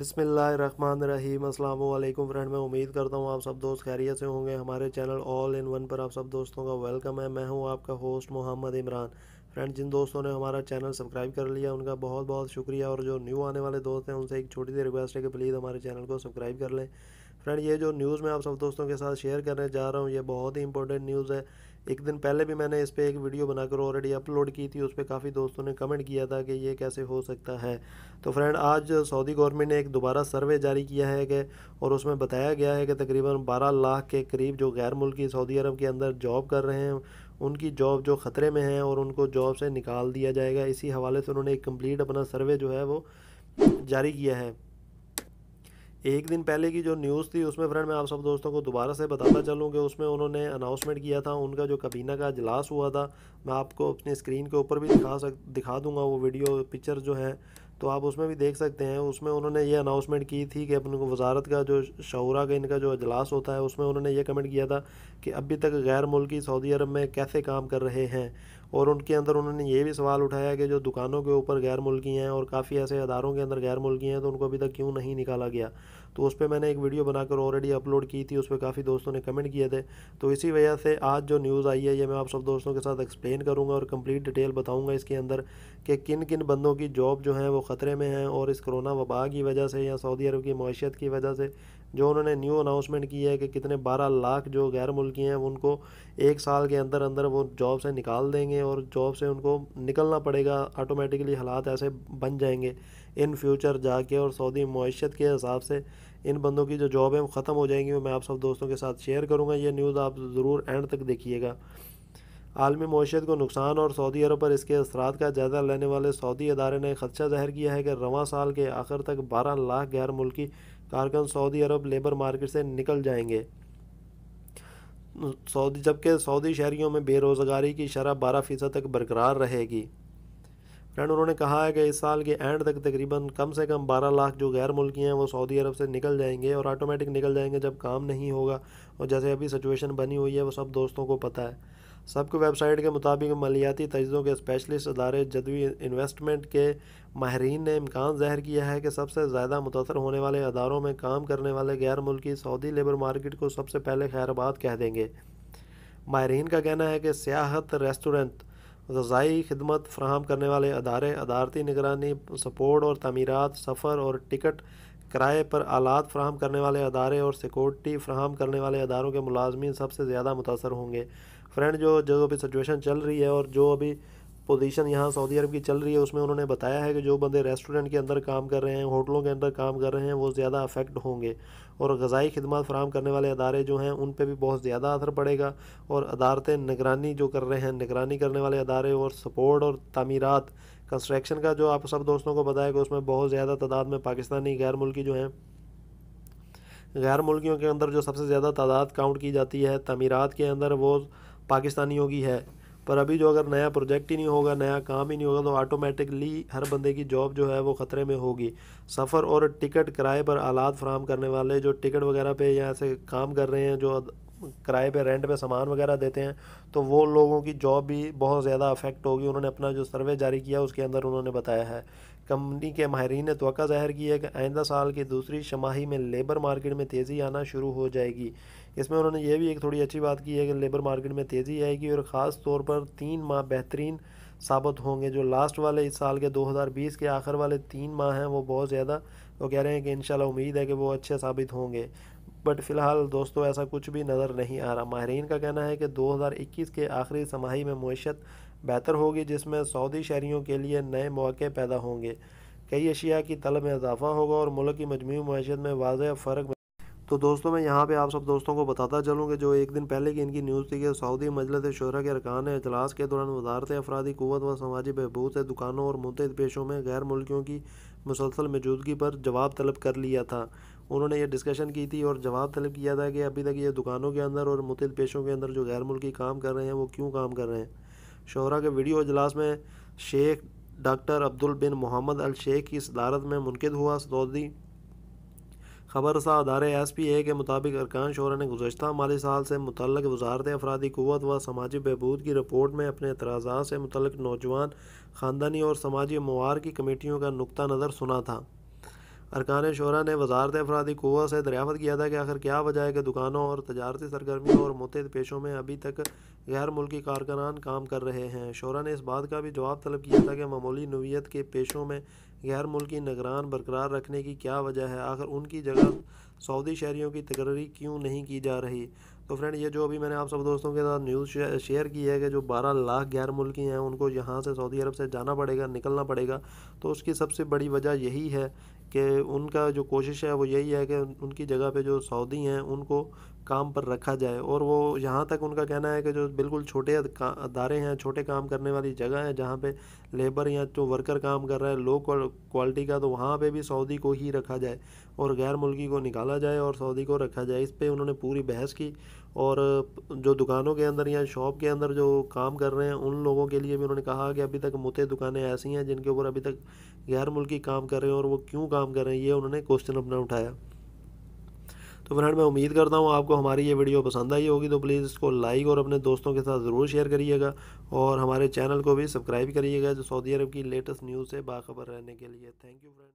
बिसमीम अल्लाम फ्रेंड मैं उम्मीद करता हूँ आप सब दोस्त खैरियत से होंगे हमारे चैनल ऑल इन वन पर आप सब दोस्तों का वेलकम है मैं हूँ आपका होस्ट मोहम्मद इमरान फ्रेंड जिन दोस्तों ने हमारा चैनल सब्सक्राइब कर लिया उनका बहुत बहुत शुक्रिया और जो न्यू आने वाले दोस्त हैं उनसे एक छोटी सी रिक्वेस्ट है कि प्लीज़ हमारे चैनल को सब्सक्राइब कर लें फ्रेंड ये जो न्यूज़ मैं आप सब दोस्तों के साथ शेयर करने जा रहा हूँ ये बहुत ही इंपॉर्टेंट न्यूज़ है एक दिन पहले भी मैंने इस पर एक वीडियो बनाकर ऑलरेडी अपलोड की थी उस पर काफ़ी दोस्तों ने कमेंट किया था कि ये कैसे हो सकता है तो फ्रेंड आज सऊदी गवर्नमेंट ने एक दोबारा सर्वे जारी किया है कि और उसमें बताया गया है कि तकरीबन 12 लाख के करीब जो गैर मुल्की सऊदी अरब के अंदर जॉब कर रहे हैं उनकी जॉब जो ख़तरे में है और उनको जॉब से निकाल दिया जाएगा इसी हवाले से उन्होंने एक कम्प्लीट अपना सर्वे जो है वो जारी किया है एक दिन पहले की जो न्यूज़ थी उसमें फ्रेंड मैं आप सब दोस्तों को दोबारा से बताता चलूँ कि उसमें उन्होंने अनाउंसमेंट किया था उनका जो कबीना का अजलास हुआ था मैं आपको अपनी स्क्रीन के ऊपर भी दिखा सक दिखा दूँगा वो वीडियो पिक्चर जो है तो आप उसमें भी देख सकते हैं उसमें उन्होंने ये अनाउंसमेंट की थी कि अपने वजारत का जो शौरा का इनका जो अजलास होता है उसमें उन्होंने ये कमेंट किया था कि अभी तक गैर मुल्की सऊदी अरब में कैसे काम कर रहे हैं और उनके अंदर उन्होंने ये भी सवाल उठाया कि जो दुकानों के ऊपर गैर मुल्की हैं और काफ़ी ऐसे अदारों के अंदर गैर मुल्की हैं तो उनको अभी तक क्यों नहीं निकाला गया तो उस पर मैंने एक वीडियो बनाकर ऑलरेडी अपलोड की थी उस पर काफ़ी दोस्तों ने कमेंट किए थे तो इसी वजह से आज जो न्यूज़ आई है ये मैं आप सब दोस्तों के साथ एक्सप्लेन करूँगा और कम्प्लीट डिटेल बताऊँगा इसके अंदर कि किन किन बंदों की जॉब जो हैं वो ख़तरे में हैं और इस कोरोना वबा की वजह से या सऊदी अरब की मैशियत की वजह से जो उन्होंने न्यू अनाउंसमेंट की है कि कितने 12 लाख जो गैर मुल्की हैं उनको एक साल के अंदर अंदर वो जॉब से निकाल देंगे और जॉब से उनको निकलना पड़ेगा ऑटोमेटिकली हालात ऐसे बन जाएंगे इन फ्यूचर जाके और सऊदी मीशत के हिसाब से इन बंदों की जो जॉब है वो ख़त्म हो जाएंगी मैं आप सब दोस्तों के साथ शेयर करूँगा ये न्यूज़ आप ज़रूर एंड तक देखिएगा आलमी मीशत को नुकसान और सऊदी अरब पर इसके असरा का जायजा लेने वाले सऊदी अदारे ने खदशा जाहिर किया है कि रवा साल के आखिर तक बारह लाख गैर मुल्की कारकन सऊदी अरब लेबर मार्केट से निकल जाएंगे सऊदी जबकि सऊदी शहरीों में बेरोज़गारी की शरह बारह फ़ीसद तक बरकरार रहेगी एंड उन्होंने कहा है कि इस साल के एंड तक तकरीबन कम से कम 12 लाख जो गैर मुल्की हैं वो सऊदी अरब से निकल जाएंगे और ऑटोमेटिक निकल जाएंगे जब काम नहीं होगा और जैसे अभी सिचुएशन बनी हुई है वो सब दोस्तों को पता है सबको वेबसाइट के मुताबिक मालियाती तजों के स्पेशलिस्ट अदारे जदवी इन्वेस्टमेंट के माहरीन ने इम्कान ज़ाहिर किया है कि सबसे ज़्यादा मुतासर होने वाले अदारों में काम करने वाले गैर मुल्की सऊदी लेबर मार्केट को सबसे पहले खैरबाद कह देंगे माहरीन का कहना है कि सियाहत रेस्टोरेंट गजाई खिदमत फ्राहम करने वाले अदारे अदारती निगरानी सपोर्ट और तमीरत सफ़र और टिकट किराए पर आलात फ्राहम करने वाले अदारे और सिक्योरिटी फ्राहम करने वाले अदारों के मुलाजमीन सबसे ज़्यादा मुतासर होंगे फ्रेंड जो जो अभी सिचुएशन चल रही है और जो अभी पोजीशन यहाँ सऊदी अरब की चल रही है उसमें उन्होंने बताया है कि जो बंदे रेस्टोरेंट के अंदर काम कर रहे हैं होटलों के अंदर काम कर रहे हैं वो ज़्यादा अफेक्ट होंगे और गज़ाई खिदमत फराम करने वाले अदारे जो हैं उन पर भी बहुत ज़्यादा असर पड़ेगा और अदारतें निगरानी जो कर रहे हैं निगरानी करने वाले अदारे और सपोर्ट और तमीरत कंस्ट्रक्शन का जो आप सब दोस्तों को बताया कि उसमें बहुत ज़्यादा तादाद में पाकिस्तानी गैर मुल्की जो हैं गैर मुल्कियों के अंदर जो सबसे ज़्यादा तादाद काउंट की जाती है तमीरत के अंदर वो पाकिस्तानियों की है पर अभी जो अगर नया प्रोजेक्ट ही नहीं होगा नया काम ही नहीं होगा तो ऑटोमेटिकली हर बंदे की जॉब जो है वो ख़तरे में होगी सफ़र और टिकट किराए पर आलात फराम करने वाले जो टिकट वगैरह पे यहाँ से काम कर रहे हैं जो किराए पे रेंट पे सामान वगैरह देते हैं तो वो लोगों की जॉब भी बहुत ज़्यादा अफेक्ट होगी उन्होंने अपना जो सर्वे जारी किया उसके अंदर उन्होंने बताया है कंपनी के माहरीन ने तो ज़ाहिर की है कि आइंदा साल की दूसरी शमाही में लेबर मार्केट में तेज़ी आना शुरू हो जाएगी इसमें उन्होंने ये भी एक थोड़ी अच्छी बात की है कि लेबर मार्केट में तेज़ी आएगी और ख़ास तौर पर तीन माह बेहतरीन साबित होंगे जो लास्ट वाले इस साल के 2020 के आखिर वाले तीन माह हैं वो बहुत ज़्यादा वो कह रहे हैं कि इन उम्मीद है कि वो अच्छे साबित होंगे बट फिलहाल दोस्तों ऐसा कुछ भी नज़र नहीं आ रहा माहरीन का कहना है कि 2021 के आखिरी समाही में मीशत बेहतर होगी जिसमें सऊदी शहरीों के लिए नए मौके पैदा होंगे कई अशिया की तलब में इजाफा होगा और मुल्क की मजमू मीशत में वाज फ़र्क तो दोस्तों मैं यहाँ पे आप सब दोस्तों को बताता चलूँ कि जो एक दिन पहले की इनकी न्यूज़ थी कि सऊदी मजलत शहरा के अरकान अजलास के दौरान वजारत अफराधी क़ुत व समाजी बहबूद से दुकानों और मुतद पेशों में गैर मुल्कियों की मुसलसल मौजूदगी पर जवाब तलब कर लिया था उन्होंने ये डिस्कशन की थी और जवाब तलब किया था कि अभी तक ये दुकानों के अंदर और मुतद पेशों के अंदर जो गैर मुल्की काम कर रहे हैं वो क्यों काम कर रहे हैं शहरा के वीडियो अजलास में Sheikh doctor Abdul bin Mohammed al Sheikh की सदारत में मुनद हुआ सऊदी खबरसा अदारे एस पी ए के मुताबिक अरकान शोरा ने गुजशत माली साल से मुतल वजारत अफराधी क़वत व समाजी बहबूद की रिपोर्ट में अपने एतराज़ा से मुतल नौजवान ख़ानदानी और समाजी मवार की कमेटियों का नुक़ नज़र सुना था अरकान शोरा ने वजारत अफराधी क़वत से दरियाफ़त किया था कि आखिर क्या वजह है कि दुकानों और तजारती सरगर्मियों और मुतद पेशों में अभी तक गैर मुल्की कारकनान काम कर रहे हैं शोरा ने इस बात का भी जवाब तलब किया था कि मामूली नवीत के पेशों में गैर मुल्की निगरान बरकरार रखने की क्या वजह है आखिर उनकी जगह सऊदी शहरीों की तकर्री क्यों नहीं की जा रही तो फ्रेंड ये जो अभी मैंने आप सब दोस्तों के साथ न्यूज़ शेयर की है कि जो 12 लाख गैर मुल्की हैं उनको यहाँ से सऊदी अरब से जाना पड़ेगा निकलना पड़ेगा तो उसकी सबसे बड़ी वजह यही है कि उनका जो कोशिश है वो यही है कि उनकी जगह पे जो सऊदी हैं उनको काम पर रखा जाए और वो यहाँ तक उनका कहना है कि जो बिल्कुल छोटे अदारे हैं छोटे काम करने वाली जगह है जहाँ पे लेबर या जो वर्कर काम कर रहा है लो क्वालिटी का तो वहाँ पे भी सऊदी को ही रखा जाए और गैर मुल्की को निकाला जाए और सऊदी को रखा जाए इस पर उन्होंने पूरी बहस की और जो दुकानों के अंदर या शॉप के अंदर जो काम कर रहे हैं उन लोगों के लिए भी उन्होंने कहा कि अभी तक मुते दुकानें ऐसी हैं जिनके ऊपर अभी तक गैर मुल्की काम कर रहे हैं और वो क्यों काम कर रहे हैं ये उन्होंने क्वेश्चन अपना उठाया तो फ्रेंड मैं उम्मीद करता हूँ आपको हमारी ये वीडियो पसंद आई होगी तो प्लीज़ इसको लाइक और अपने दोस्तों के साथ ज़रूर शेयर करिएगा और हमारे चैनल को भी सब्सक्राइब करिएगा जो सऊदी अरब की लेटेस्ट न्यूज़ से बाखबर रहने के लिए थैंक यू फ्रेंड